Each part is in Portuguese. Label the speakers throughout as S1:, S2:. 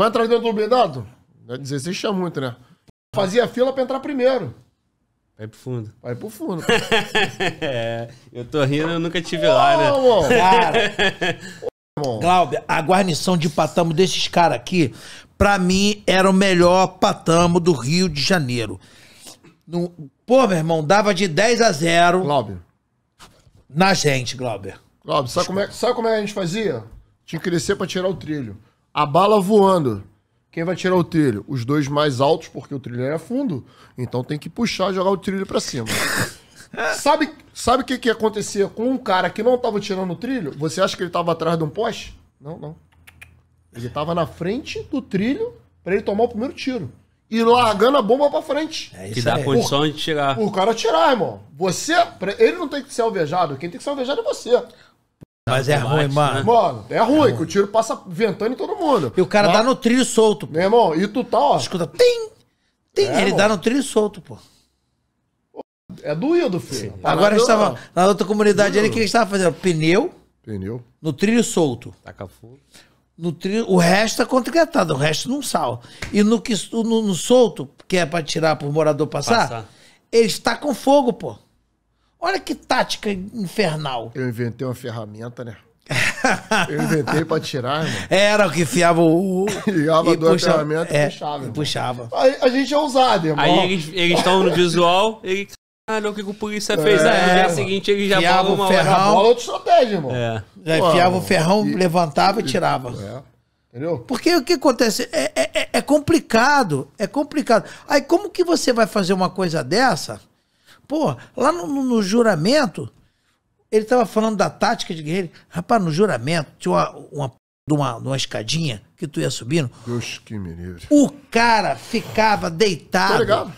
S1: Vai entrar dentro do blindado? Não é 16 tinha muito, né? Fazia fila pra entrar primeiro. Vai pro fundo. Vai pro fundo. é, eu tô rindo, eu nunca tive lá, né?
S2: Mano. Cara, a guarnição de patamo desses caras aqui, pra mim, era o melhor patamo do Rio de Janeiro. No... Pô, meu irmão, dava de 10 a 0. Glauber. Na gente, Glauber.
S1: Glauber, sabe como, é, sabe como é que a gente fazia? Tinha que crescer pra tirar o trilho a bala voando. Quem vai tirar o trilho? Os dois mais altos, porque o trilho é fundo. Então tem que puxar, e jogar o trilho para cima. sabe sabe o que, que ia acontecer com um cara que não tava tirando o trilho? Você acha que ele tava atrás de um poste? Não, não. Ele tava na frente do trilho para ele tomar o primeiro tiro. E largando a bomba para frente. É isso que dá condição por, de tirar. O cara tirar, irmão. Você, ele não tem que ser alvejado. Quem tem que ser alvejado é você.
S2: Mas é ruim, mano. Né?
S1: Mano, é, é ruim, que o tiro passa ventando em todo mundo. E o cara dá no trilho
S2: solto, pô. Meu irmão, e tu tá, ó. Escuta, tem, tem. É, ele dá no trilho solto, pô. É doído, filho. Tá a Agora parada- estava na outra comunidade ali que gente tava fazendo pneu Pneu. no trilho solto. Taca fogo. No trilho, o resto é concretado, o resto não sal. E no que no, no solto, que é pra tirar pro morador passar, Passar. está com fogo, pô. Olha que tática infernal. Eu inventei uma
S1: ferramenta, né?
S2: Eu inventei pra tirar, irmão. Era o que fiava o. Ligava duas puxava, ferramentas é, e puxava. Puxava.
S1: A, a, gente é ousado, irmão. Aí eles, eles estão no visual,
S2: ele. Caralho, o que o polícia fez? É, aí no dia seguinte ele já fiava o ferrão. bola
S1: outra é estratégia,
S2: irmão. É. Já fiava o ferrão, e, levantava e, tirava. É. Entendeu? Porque o que acontece? É, é, é, é complicado. É complicado. Aí como que você vai fazer uma coisa dessa? Pô, lá no, no, no juramento, ele estava falando da tática de guerreiro. Rapaz, no juramento, tinha uma, uma, uma, uma escadinha que tu ia subindo. Deus que me livre. O cara ficava deitado.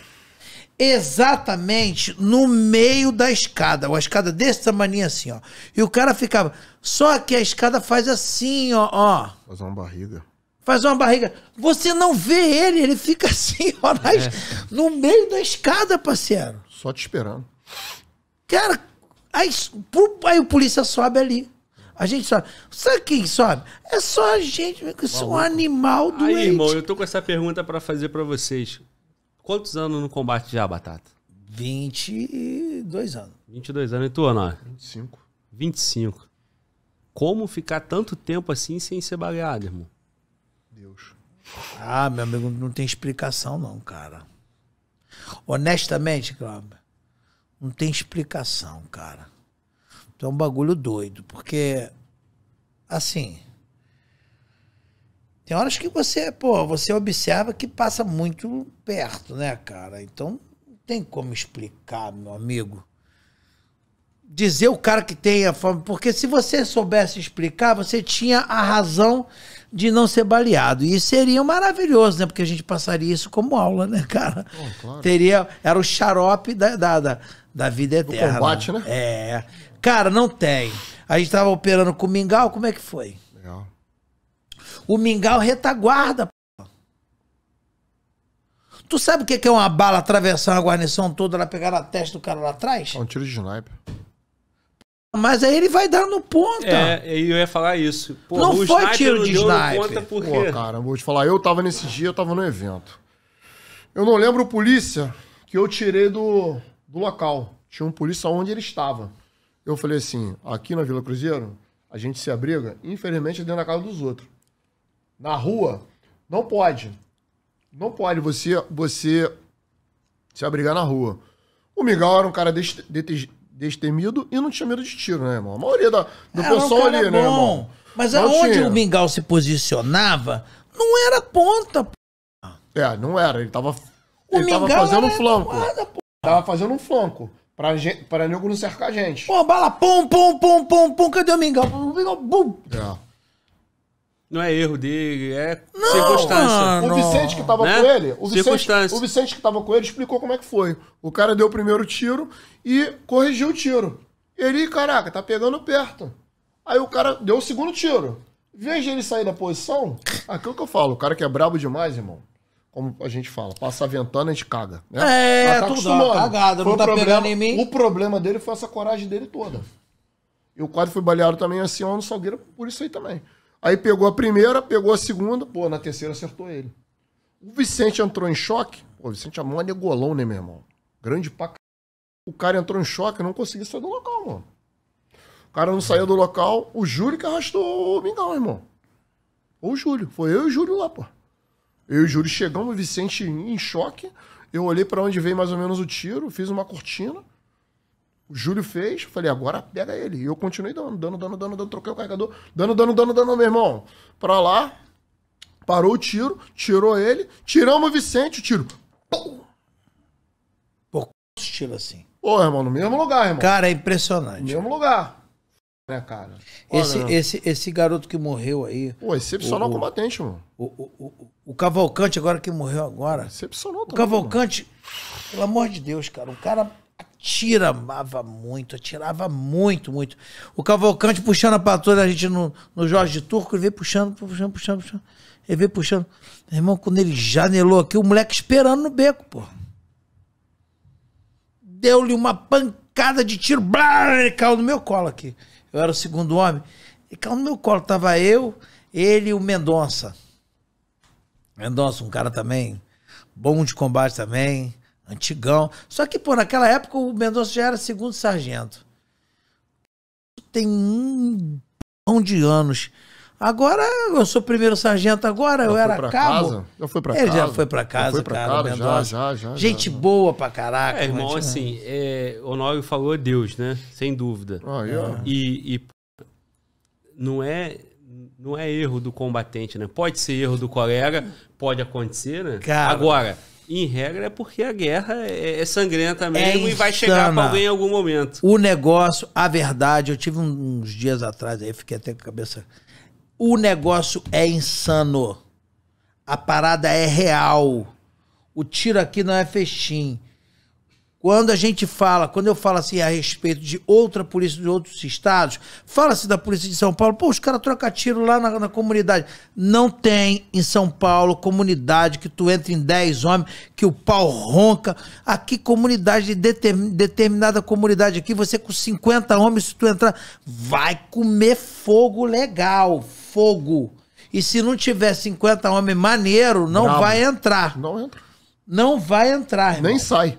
S2: Exatamente no meio da escada. Uma escada dessa maninha assim, ó. E o cara ficava. Só que a escada faz assim, ó, ó.
S1: Faz uma barriga.
S2: Faz uma barriga. Você não vê ele, ele fica assim, ó, é. no meio da escada, parceiro. Só te esperando. Cara, aí, aí o polícia sobe ali. A gente sobe. Sabe quem sobe? É só a gente, isso é um animal doente. Aí, irmão,
S1: eu tô com essa pergunta para fazer para vocês. Quantos anos no combate já, Batata?
S2: 22 anos.
S1: 22 anos. E tu, Ana? 25. 25.
S2: Como ficar tanto tempo assim sem ser baleado, irmão? Deus. Ah, meu amigo, não tem explicação não, cara. Honestamente, Cláudio, não tem explicação, cara. Então é um bagulho doido, porque, assim, tem horas que você, pô, você observa que passa muito perto, né, cara? Então não tem como explicar, meu amigo dizer o cara que tem a fome, porque se você soubesse explicar, você tinha a razão de não ser baleado. E seria maravilhoso, né? Porque a gente passaria isso como aula, né, cara? Oh, claro. Teria, era o xarope da, da, da, da vida eterna. o combate, né? É. Cara, não tem. A gente tava operando com o mingau, como é que foi? Legal. O mingau retaguarda, Tu sabe o que é uma bala atravessar a guarnição toda, ela pegar na testa do cara lá atrás? É um tiro de sniper. Mas aí ele vai dar no ponta.
S1: É, eu ia falar isso. Pô, não foi tiro de sniper. É porque... Pô, cara, vou te falar, eu tava nesse dia, eu tava no evento. Eu não lembro o polícia que eu tirei do, do local. Tinha um polícia onde ele estava. Eu falei assim, aqui na Vila Cruzeiro, a gente se abriga, infelizmente, é dentro da casa dos outros. Na rua, não pode. Não pode você, você se abrigar na rua. O Miguel era um cara de, destemido e não tinha medo de tiro, né, irmão? A maioria da, do pessoal um ali, né, bom, né, irmão? Mas não aonde tinha. o
S2: Mingau se posicionava, não era ponta, pô. É, não era. Ele tava,
S1: o ele tava fazendo um flanco. Guarda, tava fazendo um flanco. Pra, gente, pra nego não cercar a gente. Pô, bala, pum, pum, pum, pum, pum. Cadê o Mingau? O Mingau, bum. É. Não é erro dele, é não, circunstância. Ah, o Vicente que tava né? com ele, o Vicente, o Vicente que tava com ele explicou como é que foi. O cara deu o primeiro tiro e corrigiu o tiro. Ele, caraca, tá pegando perto. Aí o cara deu o segundo tiro. Veja ele sair da posição, aquilo que eu falo, o cara que é brabo demais, irmão como a gente fala, passa a ventana, a gente caga. Né? É, tá tudo acostumando. cagada, não tá problema, pegando em mim. O problema dele foi essa coragem dele toda. E o quadro foi baleado também, assim, Ano Salgueiro, por isso aí também. Aí pegou a primeira, pegou a segunda, pô, na terceira acertou ele. O Vicente entrou em choque. Pô, o Vicente é mó negolão, né, meu irmão? Grande pra O cara entrou em choque, não conseguia sair do local, mano. O cara não saiu do local, o Júlio que arrastou o Mingau, irmão. Ou o Júlio. Foi eu e o Júlio lá, pô. Eu e o Júlio chegamos, o Vicente em choque. Eu olhei para onde veio mais ou menos o tiro, fiz uma cortina. O Júlio fez, falei, agora pega ele. E eu continuei dando, dando, dando, dando, dando, troquei o carregador, dando, dando, dando, dando, meu irmão. Pra lá, parou o tiro, tirou ele, tiramos o Vicente, o tiro. Pô, quantos tiro assim.
S2: Pô, irmão, no mesmo lugar, irmão. Cara, é impressionante. No mesmo lugar. Né, cara? Esse, esse, esse garoto que morreu aí. Pô, excepcional o, combatente, mano. O, o, o, Cavalcante, agora que morreu agora. Excepcional também. O Cavalcante, mano. pelo amor de Deus, cara. Um cara tira, amava muito, atirava muito, muito. O Cavalcante puxando a patrulha da gente no, no Jorge Turco, ele veio puxando, puxando, puxando, puxando. Ele veio puxando. Meu irmão, quando ele janelou aqui, o moleque esperando no beco, pô. Deu-lhe uma pancada de tiro, blá, ele caiu no meu colo aqui. Eu era o segundo homem. Ele caiu no meu colo, tava eu, ele e o Mendonça. Mendonça, um cara também, bom de combate também antigão. Só que, pô, naquela época o Mendonça já era segundo sargento. Tem um milhão de anos. Agora eu sou primeiro sargento agora, já eu era cabo. Casa? Já foi pra Ele casa. já foi pra casa, já foi pra cara, casa Já, já, já, Gente já, boa pra caraca. É, irmão, mas, assim,
S1: né? é, Honório falou a Deus, né? Sem dúvida. Ah, É. E, e não é não é erro do combatente, né? Pode ser erro do colega, pode acontecer, né? Cara, Agora, em regra, é porque a guerra é, é, é sangrenta mesmo é e vai é chegar para alguém em algum
S2: momento. O negócio, a verdade, eu tive uns dias atrás aí, fiquei até com a cabeça. O negócio é insano. A parada é real. O tiro aqui não é festim. Quando a gente fala, quando eu falo assim a respeito de outra polícia de outros estados, fala-se da polícia de São Paulo, pô, os caras trocam tiro lá na, na, comunidade. Não tem em São Paulo comunidade que tu entra em 10 homens, que o pau ronca. Aqui, comunidade, de determinada comunidade aqui, você com 50 homens, se tu entrar, vai comer fogo legal, fogo. E se não tiver 50 homens maneiro, não Bravo. vai entrar. Não entra. Não vai entrar, irmão. Nem sai.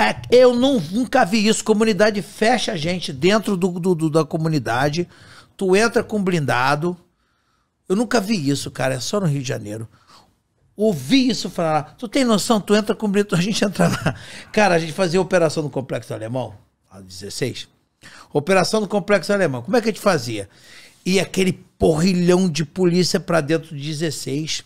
S2: É, eu não, nunca vi isso. Comunidade fecha a gente dentro do, do, do, da comunidade. Tu entra com blindado. Eu nunca vi isso, cara. É só no Rio de Janeiro. Ouvi isso falar. Tu tem noção? Tu entra com blindado. A gente entra lá. Cara, a gente fazia operação no Complexo Alemão, a 16. Operação no Complexo Alemão. Como é que a gente fazia? E aquele porrilhão de polícia para dentro de 16.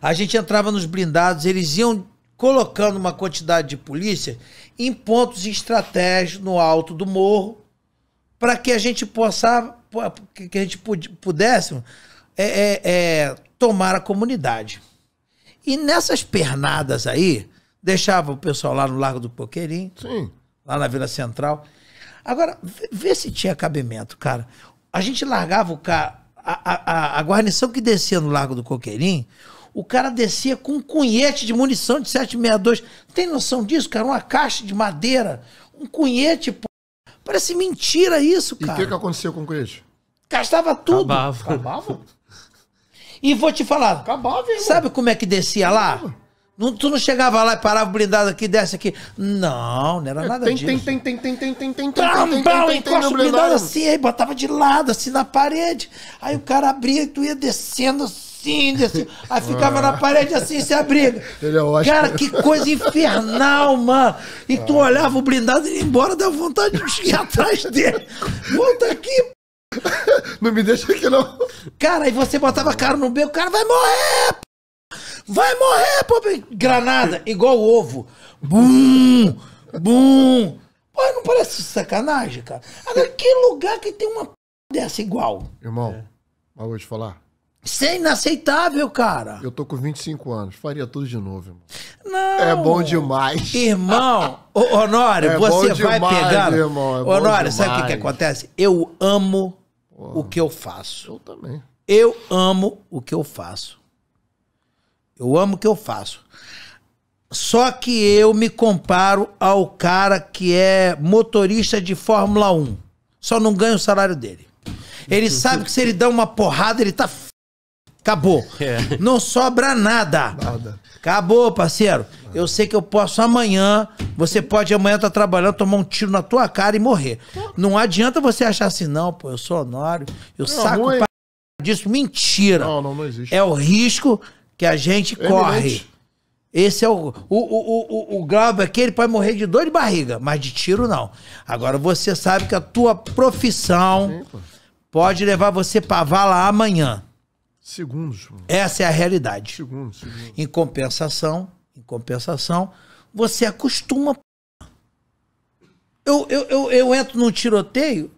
S2: A gente entrava nos blindados, eles iam colocando uma quantidade de polícia em pontos estratégicos no alto do morro, para que a gente possa, que a gente pudesse é, é, é, tomar a comunidade. E nessas pernadas aí, deixava o pessoal lá no Largo do Poqueirinho, Sim. lá na Vila Central. Agora, vê se tinha cabimento, cara. A gente largava o carro a, a, a, a guarnição que descia no Largo do Coqueirinho, o cara descia com um cunhete de munição de 762. Tem noção disso, cara? Uma caixa de madeira, um cunhete, pô. Parece mentira isso, cara. E o que, que aconteceu com o cunhete? Gastava tudo. Acabava. Acabava? E vou te falar. Acabava, irmão. Sabe como é que descia lá? Não, tu não chegava lá e parava blindado aqui, desce aqui. Não, não era é, nada tem, disso. Tem,
S1: tem, tem, tem, tem, tem, tem, pam, tem, pam, tem, encosta o blindado assim,
S2: aí botava de lado, assim, na parede. Aí o cara abria e tu ia descendo assim assim, assim. Aí ficava na parede assim, se abrindo. É cara, que coisa infernal, mano. E tu ah. olhava o blindado e ia embora, dava vontade de ir atrás dele. Volta aqui, Não me deixa aqui, não. Cara, aí você botava cara no beco, o cara vai morrer, p... Vai morrer, pô! Granada, igual ovo. Bum! Bum! Pô, não parece sacanagem, cara? Agora, que lugar que tem uma p... dessa igual?
S1: Irmão, é. eu vou te falar. Isso
S2: é inaceitável, cara.
S1: Eu tô com 25 anos, faria tudo de novo, irmão. Não. É bom
S2: demais. Irmão, Honório, é você vai demais, pegar. Irmão, é Honório, sabe o que, que acontece? Eu amo Porra, o que eu faço. Eu também. Eu amo o que eu faço. Eu amo o que eu faço. Só que eu me comparo ao cara que é motorista de Fórmula 1. Só não ganha o salário dele. Ele sabe que se ele dá uma porrada, ele tá Acabou. É. Não sobra nada. Nada. Acabou, parceiro. Nada. Eu sei que eu posso amanhã. Você pode amanhã estar tá trabalhando, tomar um tiro na tua cara e morrer. Não adianta você achar assim, não, pô, eu sou honório, eu não, saco ruim. É pra disso. Mentira. Não, não, não existe. É o risco que a gente é corre. Esse é o. O, o, o, o Glauber aqui, ele pode morrer de dor de barriga, mas de tiro não. Agora você sabe que a tua profissão Sim, pode levar você pra vala amanhã. Segundos. Essa é a realidade. Segundos, segundos. Em compensação, em compensação, você acostuma. Eu, eu, eu, eu entro num tiroteio,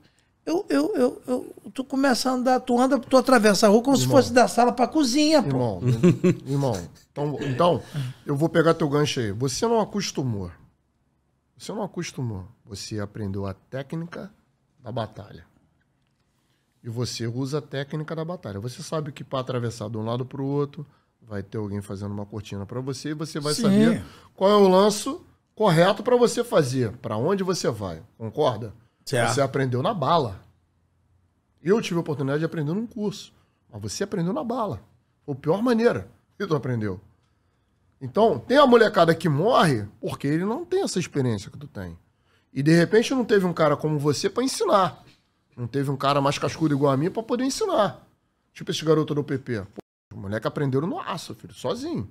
S2: eu, eu, eu, eu, tu começa a andar, tu anda, tu atravessa a rua como irmão, se fosse da sala pra cozinha, irmão,
S1: pô. Irmão, irmão então, então, eu vou pegar teu gancho aí. Você não acostumou. Você não acostumou. Você aprendeu a técnica da batalha e você usa a técnica da batalha. Você sabe que para atravessar de um lado para o outro, vai ter alguém fazendo uma cortina para você e você vai Sim. saber qual é o lanço correto para você fazer, para onde você vai. Concorda? Certo. Você aprendeu na bala. Eu tive a oportunidade de aprender num curso, mas você aprendeu na bala. Foi a pior maneira que tu aprendeu. Então, tem a molecada que morre porque ele não tem essa experiência que tu tem. E de repente não teve um cara como você para ensinar. Não teve um cara mais cascudo igual a mim para poder ensinar. Tipo esse garoto do PP. Pô, o moleque aprendeu no aço, filho, sozinho.